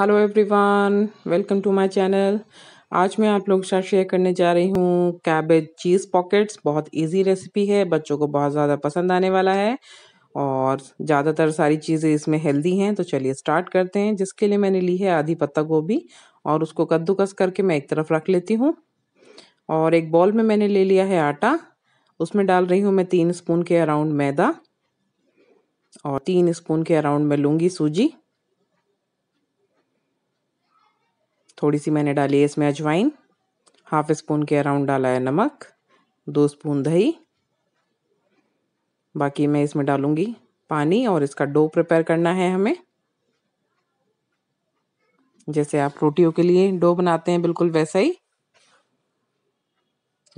hello everyone welcome to my channel आज मैं आप लोगों के साथ शेयर करने जा रही हूँ कैबेज चीज़ पॉकेट्स बहुत इजी रेसिपी है बच्चों को बहुत ज़्यादा पसंद आने वाला है और ज़्यादातर सारी चीज़ें इसमें हेल्दी हैं तो चलिए स्टार्ट करते हैं जिसके लिए मैंने ली है आधी पत्ता गोभी और उसको कद्दूकस करके मैं एक तरफ रख लेती हूँ और एक बॉल में मैंने ले लिया है आटा उसमें डाल रही हूँ मैं तीन स्पून के अराउंड मैदा और तीन स्पून के अराउंड मैं लूँगी सूजी थोड़ी सी मैंने डाली है इसमें अजवाइन हाफ स्पून के अराउंड डाला है नमक दो स्पून दही बाकी मैं इसमें डालूंगी पानी और इसका डो प्रिपेयर करना है हमें जैसे आप रोटियों के लिए डो बनाते हैं बिल्कुल वैसा ही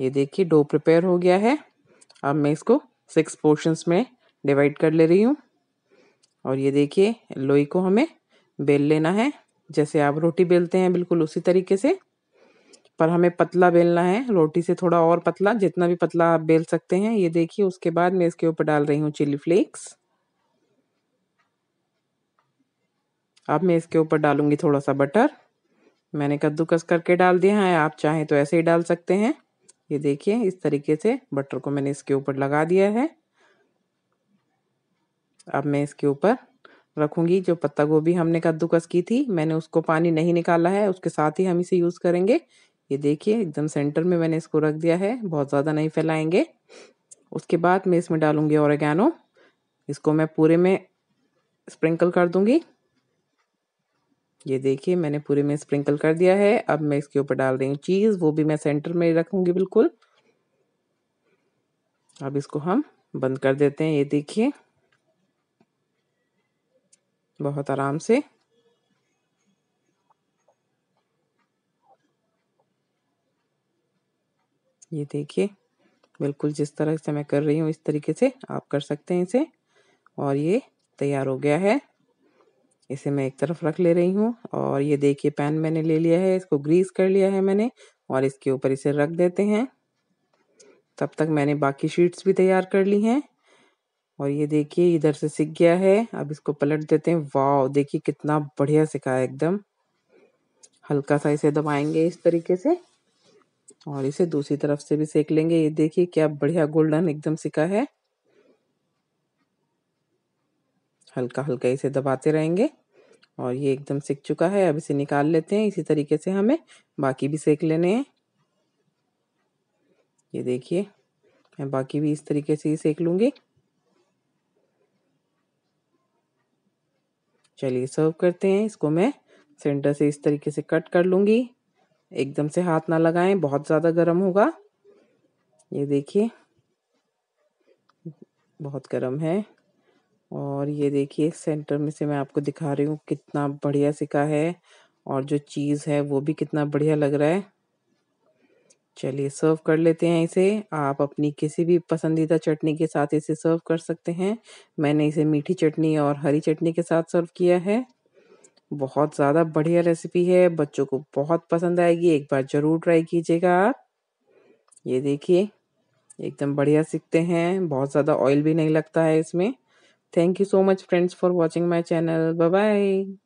ये देखिए डो प्रिपेयर हो गया है अब मैं इसको सिक्स पोर्शंस में डिवाइड कर ले रही हूँ और ये देखिए लोई को हमें बेल लेना है जैसे आप रोटी बेलते हैं बिल्कुल उसी तरीके से पर हमें पतला बेलना है रोटी से थोड़ा और पतला जितना भी पतला आप बेल सकते हैं ये देखिए उसके बाद मैं इसके ऊपर डाल रही हूँ चिली फ्लेक्स अब मैं इसके ऊपर डालूंगी थोड़ा सा बटर मैंने कद्दूकस करके डाल दिया है आप चाहें तो ऐसे ही डाल सकते हैं ये देखिए इस तरीके से बटर को मैंने इसके ऊपर लगा दिया है अब मैं इसके ऊपर रखूंगी जो पत्ता गोभी हमने कद्दूकस की थी मैंने उसको पानी नहीं निकाला है उसके साथ ही हम इसे यूज़ करेंगे ये देखिए एकदम सेंटर में मैंने इसको रख दिया है बहुत ज़्यादा नहीं फैलाएंगे उसके बाद मैं इसमें डालूंगी औरगैनो इसको मैं पूरे में स्प्रिंकल कर दूंगी ये देखिए मैंने पूरे में स्प्रिंकल कर दिया है अब मैं इसके ऊपर डाल रही हूँ चीज़ वो भी मैं सेंटर में रखूँगी बिल्कुल अब इसको हम बंद कर देते हैं ये देखिए बहुत आराम से ये देखिए बिल्कुल जिस तरह से मैं कर रही हूँ इस तरीके से आप कर सकते हैं इसे और ये तैयार हो गया है इसे मैं एक तरफ रख ले रही हूँ और ये देखिए पैन मैंने ले लिया है इसको ग्रीस कर लिया है मैंने और इसके ऊपर इसे रख देते हैं तब तक मैंने बाकी शीट्स भी तैयार कर ली हैं और ये देखिए इधर से सीख गया है अब इसको पलट देते हैं वाह देखिए कितना बढ़िया सिखा है एकदम हल्का सा इसे दबाएंगे इस तरीके से और इसे दूसरी तरफ से भी सेक लेंगे ये देखिए क्या बढ़िया गोल्डन एकदम सिका है हल्का हल्का इसे दबाते रहेंगे और ये एकदम सिक चुका है अब इसे निकाल लेते हैं इसी तरीके से हमें बाकी भी सेक लेने हैं ये देखिए मैं बाकी भी इस तरीके से ही सेक लूंगी चलिए सर्व करते हैं इसको मैं सेंटर से इस तरीके से कट कर लूँगी एकदम से हाथ ना लगाएं बहुत ज़्यादा गर्म होगा ये देखिए बहुत गर्म है और ये देखिए सेंटर में से मैं आपको दिखा रही हूँ कितना बढ़िया सिका है और जो चीज़ है वो भी कितना बढ़िया लग रहा है चलिए सर्व कर लेते हैं इसे आप अपनी किसी भी पसंदीदा चटनी के साथ इसे सर्व कर सकते हैं मैंने इसे मीठी चटनी और हरी चटनी के साथ सर्व किया है बहुत ज़्यादा बढ़िया रेसिपी है बच्चों को बहुत पसंद आएगी एक बार ज़रूर ट्राई कीजिएगा आप ये देखिए एकदम बढ़िया सीखते हैं बहुत ज़्यादा ऑयल भी नहीं लगता है इसमें thank you so much friends for watching my channel bye